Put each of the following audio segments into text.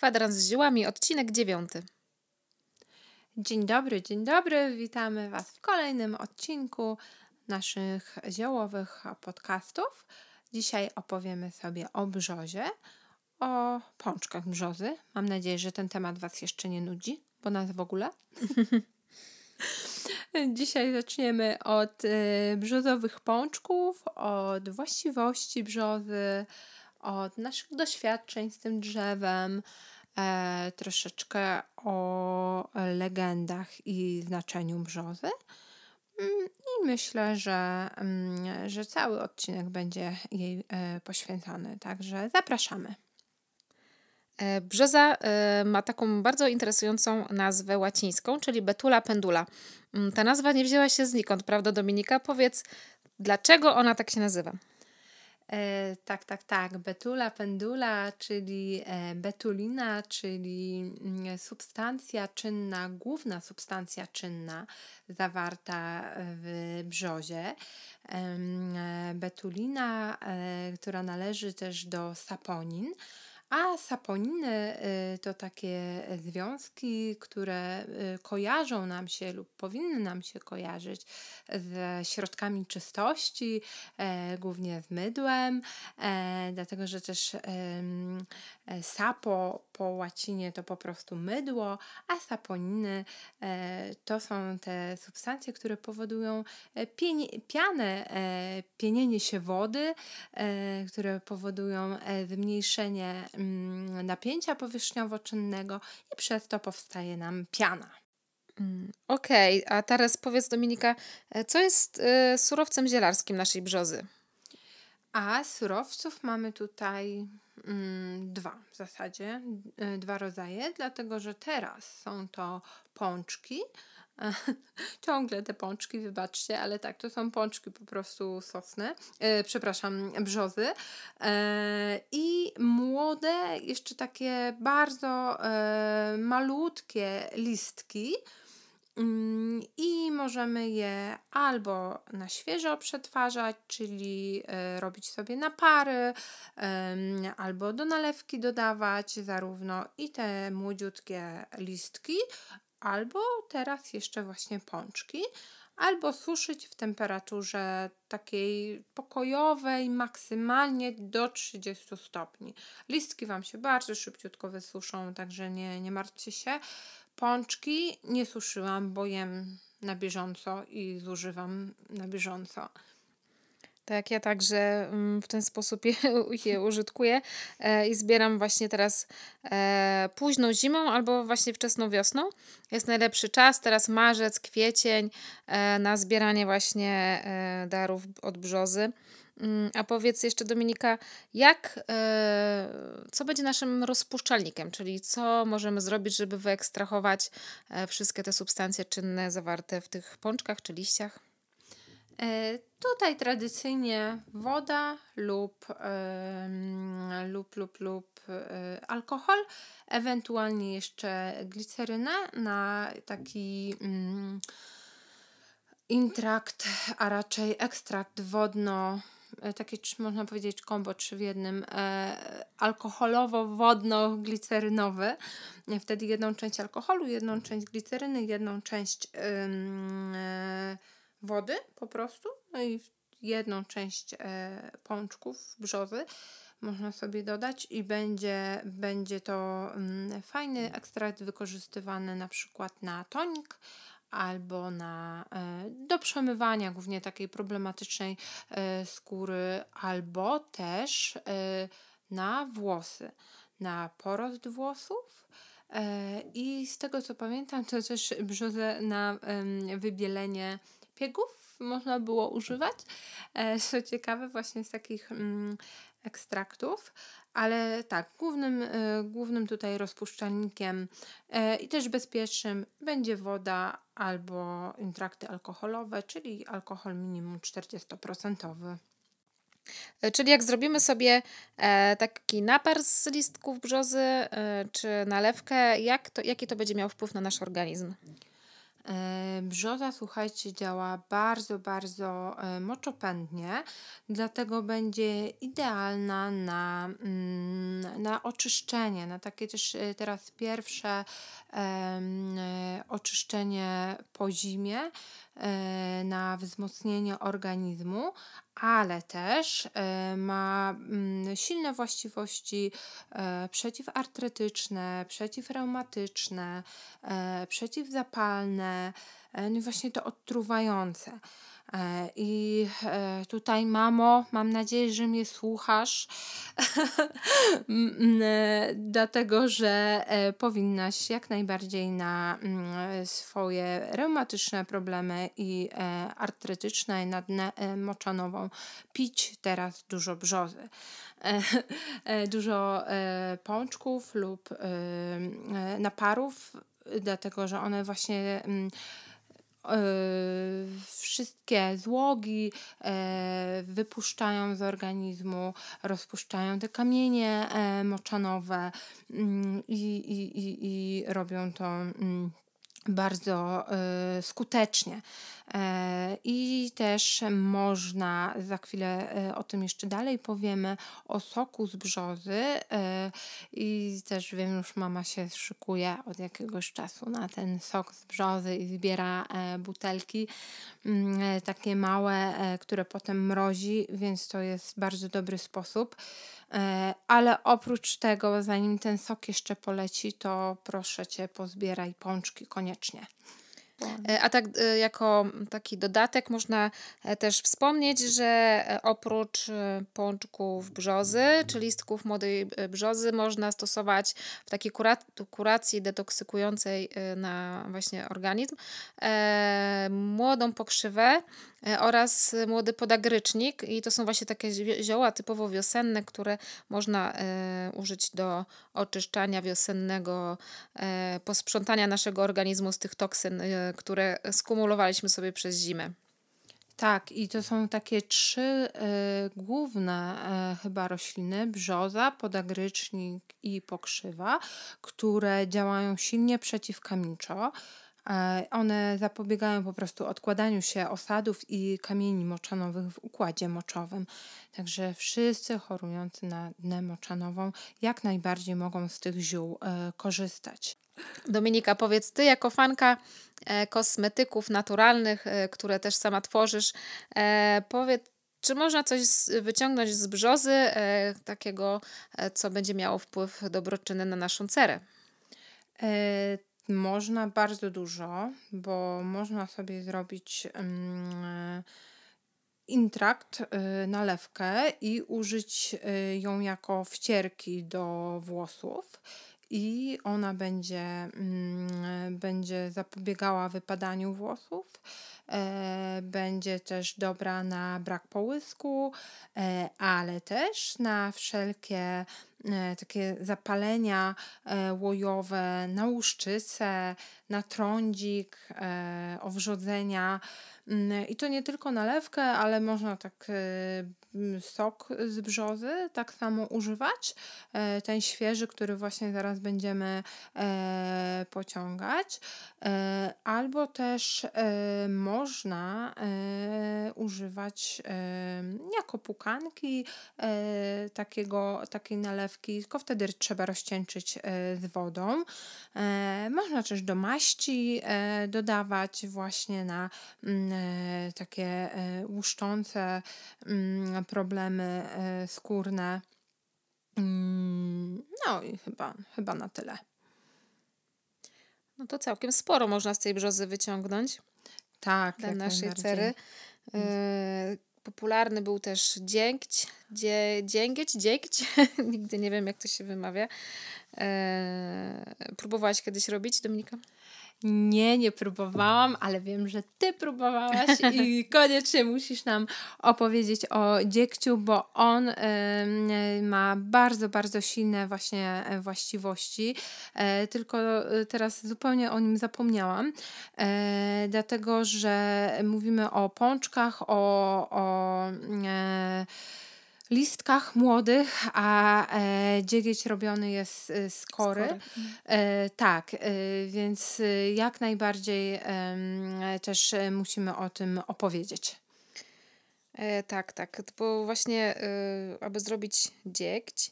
Kwadrans z ziołami, odcinek dziewiąty. Dzień dobry, dzień dobry. Witamy Was w kolejnym odcinku naszych ziołowych podcastów. Dzisiaj opowiemy sobie o brzozie, o pączkach brzozy. Mam nadzieję, że ten temat Was jeszcze nie nudzi, bo nas w ogóle. Dzisiaj zaczniemy od y, brzozowych pączków, od właściwości brzozy, od naszych doświadczeń z tym drzewem, e, troszeczkę o legendach i znaczeniu brzozy. Mm, I myślę, że, mm, że cały odcinek będzie jej e, poświęcony. Także zapraszamy. E, brzoza e, ma taką bardzo interesującą nazwę łacińską, czyli betula pendula. Mm, ta nazwa nie wzięła się znikąd, prawda Dominika? Powiedz, dlaczego ona tak się nazywa? E, tak, tak, tak. Betula pendula, czyli e, betulina, czyli mm, substancja czynna, główna substancja czynna zawarta e, w brzozie. E, betulina, e, która należy też do saponin. A saponiny y, to takie e, związki, które y, kojarzą nam się lub powinny nam się kojarzyć ze środkami czystości, e, głównie z mydłem, e, dlatego że też sapo po łacinie to po prostu mydło, a saponiny e, to są te substancje, które powodują e, pianę, e, pienienie się wody, które powodują zmniejszenie mm, napięcia powierzchniowo-czynnego i przez to powstaje nam piana. Mm, okej, okay, a teraz powiedz Dominika, co jest surowcem zielarskim naszej brzozy? A surowców mamy tutaj mm, dwa w zasadzie, y, dwa rodzaje, dlatego że teraz są to pączki. Ciągle te pączki, wybaczcie, ale tak, to są pączki po prostu sosne, y, przepraszam, brzozy. E, I młode, jeszcze takie bardzo e, malutkie listki, Mm, I możemy je albo na świeżo przetwarzać, czyli e, robić sobie napary, albo do nalewki dodawać zarówno i te młodziutkie listki, albo teraz jeszcze właśnie pączki, albo suszyć w temperaturze takiej pokojowej, maksymalnie do 30 stopni. Listki Wam się bardzo szybciutko wysuszą, także nie, nie martwcie się. Pączki nie suszyłam, bo jem na bieżąco i zużywam na bieżąco. Tak, ja także mm, w ten sposób je, je użytkuję e, i zbieram właśnie teraz e, późną zimą albo właśnie wczesną wiosną. Jest najlepszy czas, teraz marzec, kwiecień e, na zbieranie właśnie darów od brzozy. Mm, a powiedz jeszcze, Dominika, jak, e, co będzie naszym rozpuszczalnikiem, czyli co możemy zrobić, żeby wyekstrahować e, wszystkie te substancje czynne zawarte w tych pączkach czy liściach? E, tutaj tradycyjnie woda lub, lub, lub, lub alkohol, ewentualnie jeszcze glicerynę na taki mm, intrakt, a raczej ekstrakt wodno E, takie można powiedzieć kombo trzy w jednym, e, alkoholowo-wodno-glicerynowy. E, wtedy jedną część alkoholu, jedną część gliceryny, jedną część wody po prostu, no i jedną część pączków brzozy można sobie dodać i będzie, będzie to fajny ekstrakt wykorzystywany na przykład na tonik albo na, e, do przemywania głównie takiej problematycznej e, skóry, albo też e, na włosy, na porost włosów. I z tego co pamiętam, to też brzozę na wybielenie piegów można było używać. Co ciekawe, właśnie z takich mm, ekstraktów, ale tak, głównym, głównym tutaj rozpuszczalnikiem i też bezpiecznym będzie woda albo intrakty alkoholowe, czyli alkohol minimum 40%. E, czyli jak zrobimy sobie e, taki napar z listków brzozy e, czy nalewkę, jak to, jaki to będzie miał wpływ na nasz organizm? E, Brzoza, słuchajcie, działa bardzo, bardzo e, moczopędnie, dlatego będzie idealna na, mm, na oczyszczenie, na takie też e, teraz pierwsze um, oczyszczenie po zimie. E, na wzmocnienie organizmu, ale też e, ma mm, silne właściwości e, przeciwartretyczne, przeciwreumatyczne, przeciwzapalne, no i właśnie to odtruwające. E, I e, tutaj, mamo, mam nadzieję, że mnie słuchasz, e, dlatego że powinnaś jak najbardziej na swoje reumatyczne problemy i artrytyczne, i moczanową pić teraz dużo brzozy. dużo pączków lub naparów, dlatego że one właśnie Y, wszystkie złogi y, wypuszczają z organizmu, rozpuszczają te kamienie y, moczanowe mm, i, i, i, i robią to mm, bardzo skutecznie. E, i też można, za chwilę e, o tym jeszcze dalej powiemy, o soku z brzozy. E, I też wiem, już mama się szykuje od jakiegoś czasu na ten sok z brzozy i zbiera e, butelki mm, takie małe, które potem mrozi, więc to jest bardzo dobry sposób. Ale oprócz tego, zanim ten sok jeszcze poleci, to proszę cię, pozbieraj pączki koniecznie. E, a tak e, jako taki dodatek można e, też wspomnieć, że oprócz pączków brzozy czy listków młodej brzozy można stosować w takiej kuracji detoksykującej na właśnie organizm młodą pokrzywę oraz młody podagrycznik i to są właśnie takie zioła typowo wiosenne, które można użyć do oczyszczania wiosennego, posprzątania naszego organizmu z tych toksyn które skumulowaliśmy sobie przez zimę. Tak, i to są takie trzy y, główne y, chyba rośliny: brzoza, podagrycznik i pokrzywa, które działają silnie przeciwkamniczo. E, one zapobiegają po prostu odkładaniu się osadów i kamieni moczanowych w układzie moczowym. Także wszyscy chorujący na dnę moczanową jak najbardziej mogą z tych ziół e, korzystać. Dominika, powiedz ty jako fanka e, kosmetyków naturalnych, które też sama tworzysz, powiedz czy można coś wyciągnąć z brzozy, takiego, co będzie miało wpływ dobroczynny na naszą cerę? Można bardzo dużo, bo można sobie zrobić intrakt, e, nalewkę i użyć e, ją jako wcierki do włosów i ona będzie, mm, będzie zapobiegała wypadaniu włosów, e, będzie też dobra na brak połysku, e, ale też na wszelkie e, takie zapalenia łojowe na łuszczycę, na trądzik, owrzodzenia Mm, I to nie tylko nalewkę, ale można tak e, mm, sok z brzozy tak samo używać. E, ten świeży, który właśnie zaraz będziemy e, pociągać. Albo też można używać jako pukanki takiego, takiej nalewki, tylko wtedy trzeba rozcieńczyć z wodą. Można też do maści dodawać właśnie na mm, E, takie e, łuszczące mm, problemy e, skórne. Mm, no i chyba, chyba na tyle. No to całkiem sporo można z tej brzozy wyciągnąć. Tak, dla naszej cery. Mm. popularny był też dziękć, dzie, dzięgieć, dziękć, nigdy nie wiem jak to się wymawia. próbowałaś kiedyś robić, Dominika? Nie, nie próbowałam, ale wiem, że ty próbowałaś i koniecznie musisz nam opowiedzieć o dziegciu, bo on y, ma bardzo, bardzo silne właśnie e, właściwości. E, tylko e, teraz zupełnie o nim zapomniałam, dlatego że mówimy o pączkach, o. o listkach młodych, a e, dziegieć robiony jest e, z kory. E, tak, e, więc e, jak najbardziej też musimy o tym opowiedzieć. tak, tak, bo właśnie aby zrobić dziegć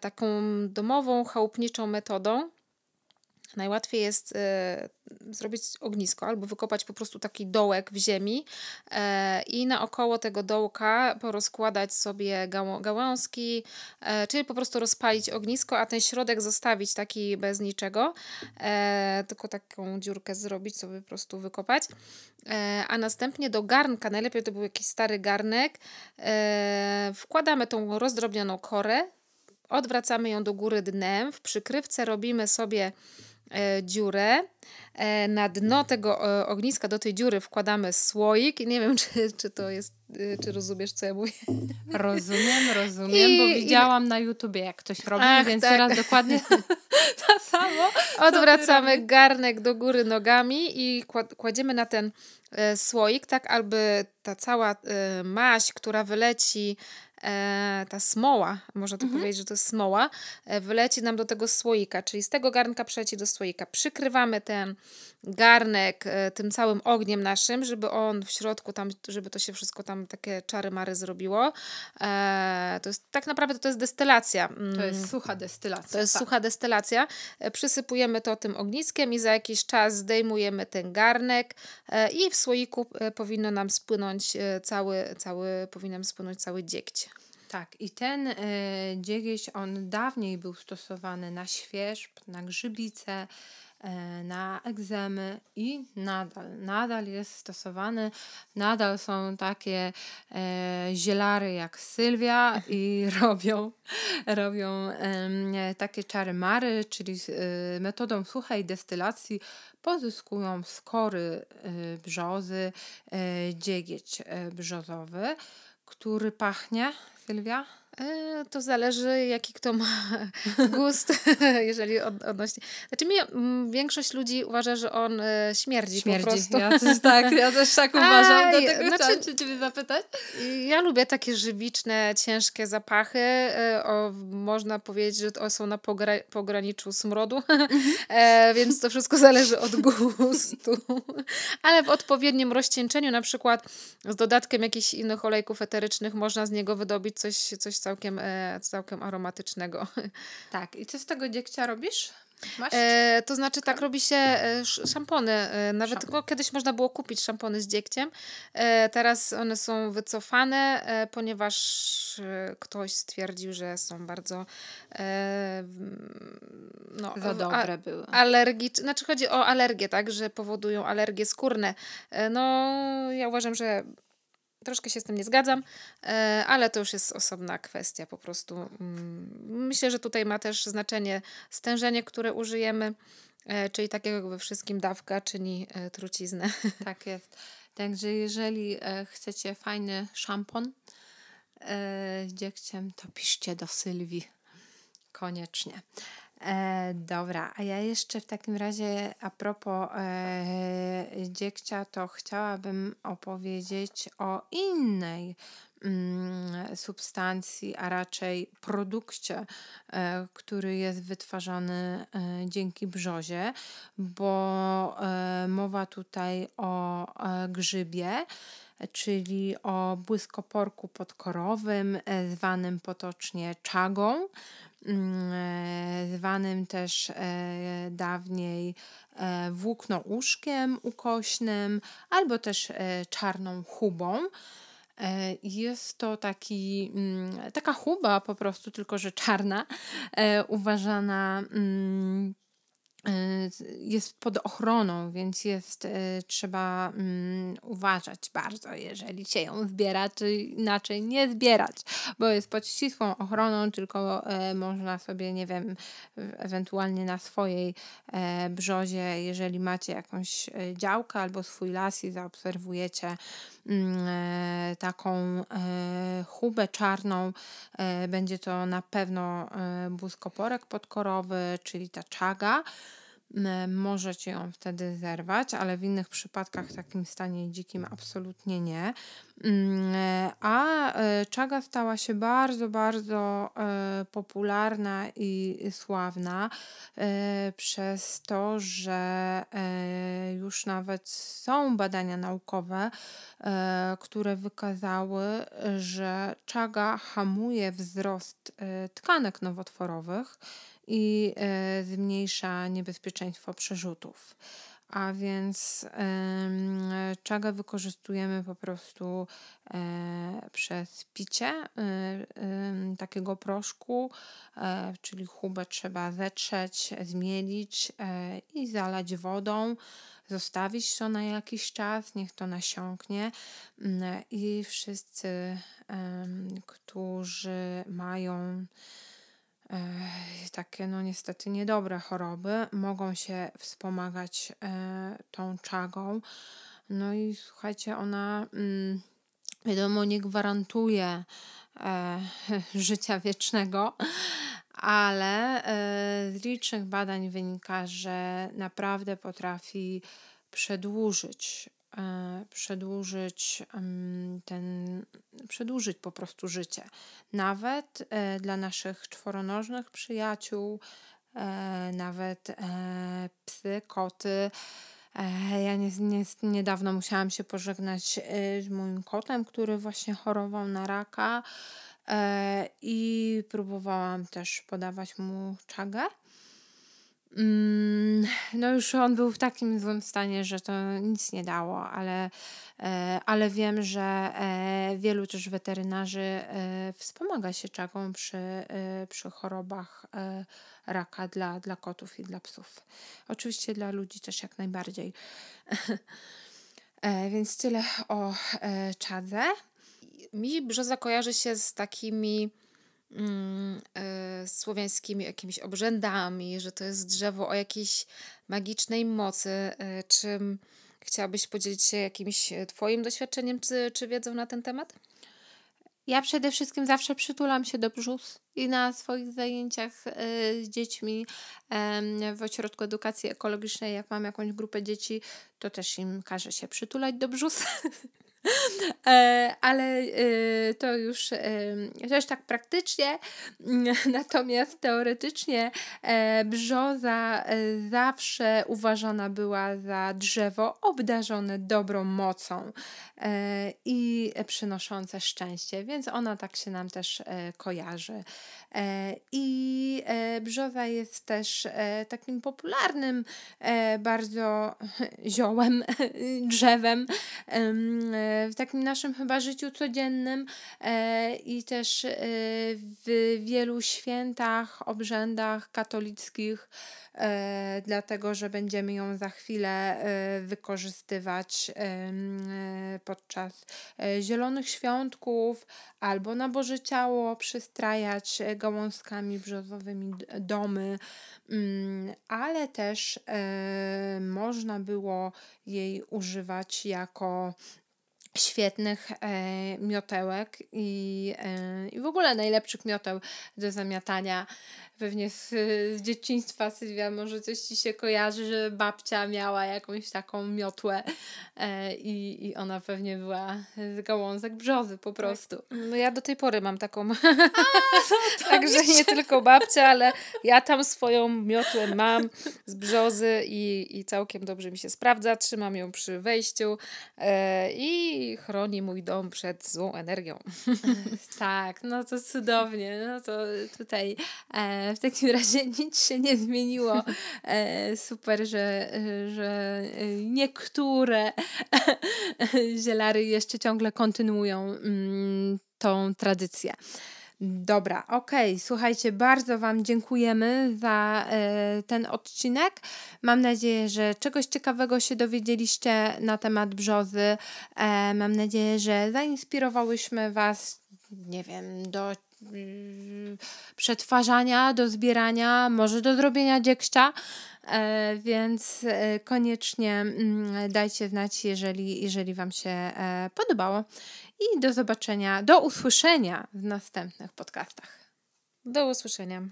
taką domową, chałupniczą metodą, Najłatwiej jest e, zrobić ognisko albo wykopać po prostu taki dołek w ziemi e, i naokoło tego dołka porozkładać sobie gałązki, e, czyli po prostu rozpalić ognisko, a ten środek zostawić taki bez niczego, tylko taką dziurkę zrobić, sobie po prostu wykopać. a następnie do garnka, najlepiej to był jakiś stary garnek, wkładamy tą rozdrobnioną korę, odwracamy ją do góry dnem, w przykrywce robimy sobie E, dziurę. E, na dno tego e, ogniska do tej dziury wkładamy słoik nie wiem, czy, czy to jest, czy rozumiesz, co ja mówię. Rozumiem, rozumiem, I, bo widziałam i... na YouTubie, jak ktoś robi, Ach, więc tak. teraz dokładnie to samo. Odwracamy garnek do góry nogami i kładziemy na ten słoik, tak aby ta cała maść, która wyleci e, ta smoła, można to tak mhm. powiedzieć, że to jest smoła, e, wyleci nam do tego słoika, czyli z tego garnka przeleci do słoika. Przykrywamy ten garnek e, tym całym ogniem naszym, żeby on w środku tam, żeby to się wszystko tam takie czary mary zrobiło. E, to jest, tak naprawdę to jest destylacja. To jest mm. sucha destylacja. To jest tak. sucha destylacja. E, przysypujemy to tym ogniskiem i za jakiś czas zdejmujemy ten garnek e, i w słoiku powinno nam spłynąć cały, cały, powinien spłynąć cały dziegć. Tak, i ten y, dziegieś on dawniej był stosowany na świerzb, na grzybice, y, na egzemy i nadal, nadal jest stosowany, nadal są takie e, zielary jak Sylwia i robią, robią takie czary-mary, czyli metodą suchej destylacji pozyskują skory brzozy, dziegieć brzozowy, który pachnie Sylvia? E, to zależy, jaki kto ma gust, jeżeli od, odnośnie. Znaczy, mnie, mm, większość ludzi uważa, że on śmierdzi, śmierdzi. po prostu. Ja też, tak, ja też tak uważam. Do tego znaczy, chciałam się ciebie zapytać. Ja lubię takie żywiczne, ciężkie zapachy. E, o, można powiedzieć, że są na pogra pograniczu smrodu, e, więc to wszystko zależy od gustu. Ale w odpowiednim rozcieńczeniu, na przykład z dodatkiem jakichś innych olejków eterycznych, można z niego wydobyć coś, coś całkiem, e, całkiem aromatycznego. Tak, i co z tego dziegcia robisz? E, to znaczy tak robi się e, szampony. E, nawet Szampon. kiedyś można było kupić szampony z dziegciem. teraz one są wycofane, ponieważ ktoś stwierdził, że są bardzo no, za dobre a, były. Alergicz, znaczy chodzi o alergie, tak, że powodują alergie skórne. no ja uważam, że troszkę się z tym nie zgadzam, e, ale to już jest osobna kwestia po prostu. Mm, myślę, że tutaj ma też znaczenie stężenie, które użyjemy, e, czyli takiego jak we wszystkim dawka czyni e, truciznę. Tak jest. Także jeżeli chcecie fajny szampon z dziegciem, to piszcie do Sylwii koniecznie. E, dobra, a ja jeszcze w takim razie a propos e, dziegcia, to chciałabym opowiedzieć o innej mm, substancji, a raczej produkcie, e, który jest wytwarzany e, dzięki brzozie, bo e, mowa tutaj o grzybie czyli o błyskoporku podkorowym, zwanym potocznie czagą. Mm, e, zwanym też e, dawniej e, włókno ukośnym albo też czarną hubą. Jest to taki, mm, taka huba po prostu, tylko że czarna, uważana mm, Y, jest pod ochroną, więc jest, y, trzeba mm, uważać bardzo, jeżeli się ją zbiera, czy inaczej nie zbierać, bo jest pod ścisłą ochroną, tylko e, można sobie, nie wiem, ewentualnie na swojej e, brzozie, jeżeli macie jakąś e, działkę albo swój las i zaobserwujecie Mm, e, taką e, hubę czarną. E, będzie to na pewno buzkoporek podkorowy, czyli ta czaga możecie ją wtedy zerwać, ale w innych przypadkach, w takim stanie dzikim, absolutnie nie. Mm, a e, czaga stała się bardzo, bardzo e, popularna i sławna e, przez to, że już nawet są badania naukowe, które wykazały, że czaga hamuje wzrost tkanek nowotworowych i e, zmniejsza niebezpieczeństwo przerzutów. A więc czego wykorzystujemy po prostu e, przez picie e, takiego proszku, czyli chubę trzeba zetrzeć, zmielić i zalać wodą zostawić to na jakiś czas, niech to nasiąknie mm, i wszyscy, którzy mają takie no niestety niedobre choroby mogą się wspomagać e, tą czagą. No i słuchajcie, ona mm, wiadomo nie gwarantuje e, życia wiecznego, ale e, z licznych badań wynika, że naprawdę potrafi przedłużyć E, przedłużyć ten, przedłużyć po prostu życie. Nawet e, dla naszych czworonożnych przyjaciół, e, nawet psy, koty. Ja nie, nie, niedawno musiałam się pożegnać z moim kotem, który właśnie chorował na raka i próbowałam też podawać mu czagę Mm, no już on był w takim złym stanie, że to nic nie dało, ale, e, ale wiem, że e, wielu też weterynarzy e, wspomaga się czagą przy, przy chorobach raka dla, dla kotów i dla psów. Oczywiście dla ludzi też jak najbardziej. Więc tyle o czadze. Mi brzoza kojarzy się z takimi Mm, e, słowiańskimi jakimiś obrzędami, że to jest drzewo o jakiejś magicznej mocy. E, czym chciałabyś podzielić się jakimś e, Twoim doświadczeniem czy, czy wiedzą na ten temat? Ja przede wszystkim zawsze przytulam się do brzus i na swoich zajęciach z dziećmi w ośrodku edukacji ekologicznej, jak mam jakąś grupę dzieci, to też im każę się przytulać do brzus. E, ale e, to już e, też tak praktycznie. Natomiast teoretycznie brzoza zawsze uważana była za drzewo obdarzone dobrą mocą i przynoszące szczęście, więc ona tak się nam też kojarzy. I brzoza jest też takim popularnym bardzo ziołem, drzewem w takim naszym chyba życiu codziennym e, i też e, w wielu świętach, obrzędach katolickich, e, dlatego że będziemy ją za chwilę wykorzystywać podczas zielonych świątków albo na Boże Ciało, przystrajać gałązkami brzozowymi domy, mm, ale też można było jej używać jako świetnych e, miotełek i, e, i w ogóle najlepszych mioteł do zamiatania. Pewnie z, z dzieciństwa, Sylwia, może coś ci się kojarzy, że babcia miała jakąś taką miotłę e, i, i ona pewnie była z gałązek brzozy po tak. prostu. No ja do tej pory mam taką. Także nie tylko babcia, ale ja tam swoją miotłę mam z brzozy i, i całkiem dobrze mi się sprawdza. Trzymam ją przy wejściu e, i chroni mój dom przed złą energią. Tak, no to cudownie. No to tutaj e, w takim razie nic się nie zmieniło. E, super, że, że niektóre zielary jeszcze ciągle kontynuują mm, tą tradycję. Dobra, okej, okay. słuchajcie, bardzo Wam dziękujemy za e, ten odcinek. Mam nadzieję, że czegoś ciekawego się dowiedzieliście na temat brzozy. E, mam nadzieję, że zainspirowałyśmy Was, nie wiem, do y, przetwarzania, do zbierania, może do zrobienia dziegścia. E, więc e, koniecznie mm, dajcie znać, jeżeli, jeżeli Wam się e, podobało i do zobaczenia, do usłyszenia w następnych podcastach. Do usłyszenia.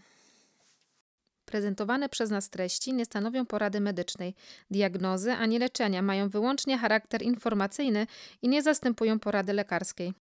Prezentowane przez nas treści nie stanowią porady medycznej. Diagnozy ani leczenia mają wyłącznie charakter informacyjny i nie zastępują porady lekarskiej.